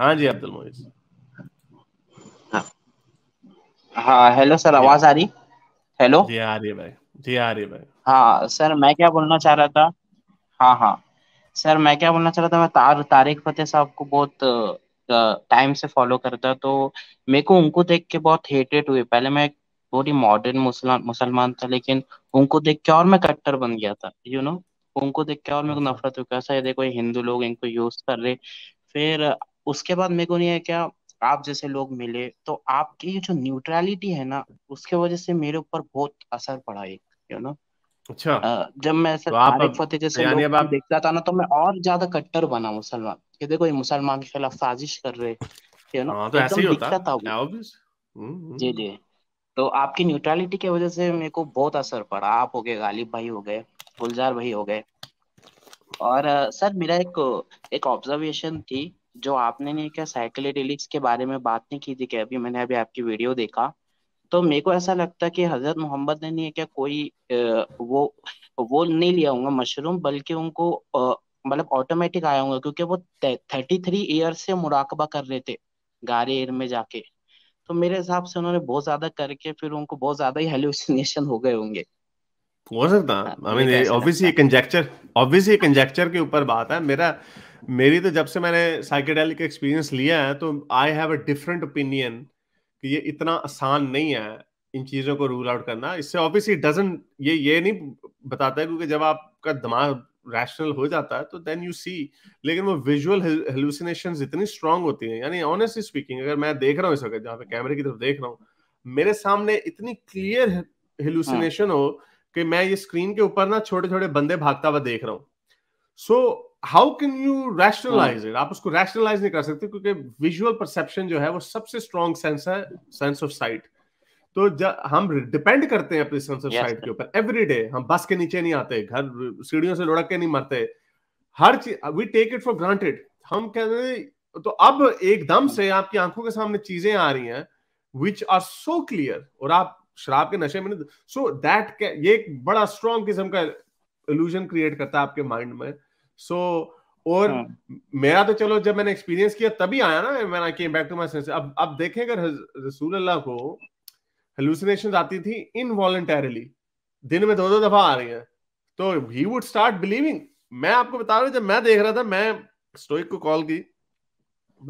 हाँ जी अब्दुल मोहित हाँ हेलो हाँ, सर आवाज आ रही हेलो जी आ रही भाई जी आ रही भाई हाँ सर मैं क्या बोलना चाह रहा था हाँ हाँ सर मैं क्या बोलना चाह रहा था मैं तार तारिक फतेह साहब को बहुत टाइम से फॉलो करता तो मेरे को उनको देख के बहुत हेटेड हुए पहले मैं बहुत ही मॉडर्न मुसलमान मुसलमान था लेकिन उनको देख के और मैं कट्टर बन गया था यू you नो know? उनको देख के और मेरे को अच्छा। नफरत हुई कैसा ये देखो ये हिंदू लोग इनको यूज कर रहे फिर उसके बाद मेरे को नहीं है क्या आप जैसे लोग मिले तो आपकी जो न्यूट्रलिटी है ना उसके वजह से मेरे ऊपर बहुत असर पड़ा एक यू नो अच्छा जब मैं ऐसे तो तारिक फतेह जैसे लोग आप... देखता था ना तो मैं और ज्यादा कट्टर बना मुसलमान कि देखो ये मुसलमान के खिलाफ साजिश कर रहे यू नो हाँ, तो ऐसे ही होता था हम्म, हम्म। जी जी तो आपकी न्यूट्रलिटी की वजह से मेरे को बहुत असर पड़ा आप हो गए गालिब भाई हो गए गुलजार भाई हो गए और सर मेरा एक एक ऑब्जर्वेशन थी जो आपने नहीं क्या साइकिलेटिलिक्स के बारे में बात नहीं की थी कि अभी मैंने अभी आपकी वीडियो देखा तो मेरे को ऐसा लगता है कि हजरत मोहम्मद ने नहीं क्या कोई वो वो नहीं लिया होगा मशरूम बल्कि उनको मतलब ऑटोमेटिक आया होगा क्योंकि वो थर्टी थ्री ईयर से मुराकबा कर रहे थे गारे एयर में जाके तो मेरे हिसाब से उन्होंने बहुत ज्यादा करके फिर उनको बहुत ज्यादा ही हेलुसिनेशन हो गए होंगे हो सकता I mean obviously conjecture obviously conjecture के ऊपर बात है मेरा मेरी तो जब से मैंने साइकेडेलिक एक्सपीरियंस लिया है तो I have a different opinion कि ये इतना आसान नहीं है इन चीज़ों को रूल आउट करना इससे ऑब्वियसली डजन ये ये नहीं बताता है क्योंकि जब आपका दिमाग रैशनल हो जाता है तो देन यू सी लेकिन वो विजुअल हेलुसिनेशन इतनी स्ट्रांग होती हैं यानी ऑनेस्टली स्पीकिंग अगर मैं देख रहा हूँ इस वक्त जहाँ पे कैमरे की तरफ देख रहा हूँ मेरे सामने इतनी क्लियर हेलुसिनेशन हाँ। हो कि मैं ये स्क्रीन के ऊपर ना छोटे छोटे बंदे भागता हुआ देख रहा हूँ so so, how can you rationalise it आप उसको रैशनलाइज नहीं कर सकते क्योंकि विजुअल परसेप्शन जो है वो सबसे स्ट्रॉन्ग सेंस है सेंस ऑफ साइट तो जब हम डिपेंड करते हैं अपने सेंस ऑफ साइट के ऊपर एवरी डे हम बस के नीचे नहीं आते घर सीढ़ियों से लुढ़क के नहीं मरते हर चीज we take it for granted हम कह रहे तो अब एकदम से आपकी आंखों के सामने चीजें आ रही हैं विच आर सो क्लियर और आप शराब के नशे में सो दैट so ये एक बड़ा स्ट्रॉन्ग किस्म का इल्यूजन क्रिएट करता है आपके माइंड में सो so, और हाँ. मेरा तो चलो जब मैंने एक्सपीरियंस किया तभी आया ना man I came back to my sense अब अब देखें अगर रसूल अल्लाह को हेलुसिनेशंस आती थी इनवॉलंटरली दिन में दो दो दफा आ रही है तो ही वुड स्टार्ट बिलीविंग मैं आपको बता रहा हूँ जब मैं देख रहा था मैं स्टोइक को कॉल की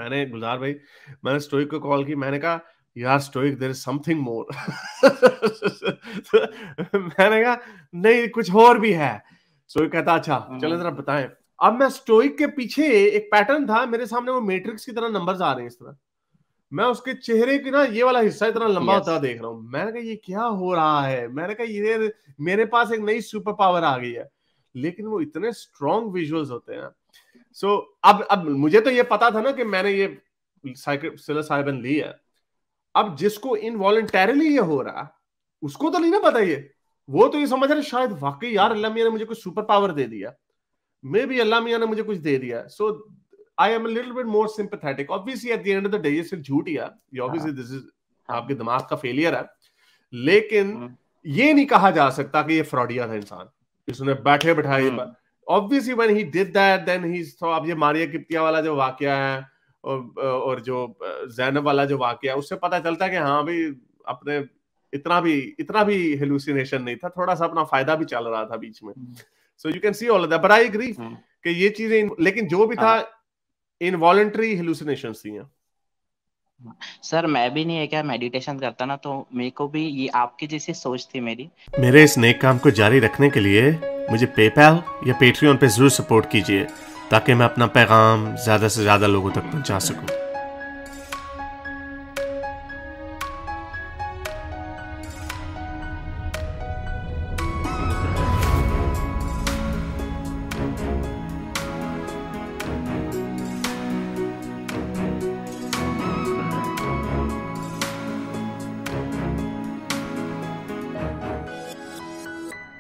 मैंने गुलजार भाई मैंने स्टोइक को कॉल की मैंने कहा यार stoic there is something more मैंने कहा नहीं कुछ और भी है स्टोइक कहता अच्छा हम्म। चलो जरा बताए अब मैं स्टोइक के पीछे एक पैटर्न था मेरे सामने वो मैट्रिक्स की तरह नंबर्स आ रहे हैं इस तरह मैं उसके चेहरे की ना ये वाला हिस्सा इतना लंबा yes. होता देख रहा हूँ मैंने कहा ये क्या हो रहा है मैंने कहा ये मेरे पास एक नई सुपर पावर आ गई है लेकिन वो इतने स्ट्रॉन्ग विजुअल्स होते हैं सो so, अब अब मुझे तो ये पता था ना कि मैंने ये साइबन ली है अब जिसको इनवॉल्टरली ये हो रहा उसको तो नहीं ना पता ये वो तो ये समझ रहे शायद वाकई यार अल्लाह मियाँ ने मुझे कुछ सुपर पावर दे दिया मे बी अल्लाह मियाँ ने मुझे कुछ दे दिया so I am little bit more sympathetic obviously at the end of the day ये सिर्फ झूठ ही है ऑब्वियसली दिस इज आपके दिमाग का फेलियर है लेकिन हाँ। ये नहीं कहा जा सकता कि ये फ्रॉडिया था इंसान इसने बैठे बैठाए obviously when he did that then he अब ये मारिया किप्तिया वाला जो वाकया है और, और जो जैनब वाला जो वाकया है उससे पता चलता है कि हाँ भाई अपने इतना भी इतना भी हेलुसिनेशन नहीं था थोड़ा सा अपना फायदा भी चल रहा था बीच में so you can see all that but I agree कि ये चीजें लेकिन जो भी था इनवॉलंटरी हेलुसिनेशन थी हाँ। सर मैं भी नहीं है क्या मेडिटेशन करता ना तो मेरे को भी ये आपकी जैसी सोच थी मेरी मेरे इस नेक काम को जारी रखने के लिए मुझे पेपैल या पेट्रियन पे जरूर सपोर्ट कीजिए ताकि मैं अपना पैगाम ज्यादा से ज्यादा लोगों तक पहुंचा सकूं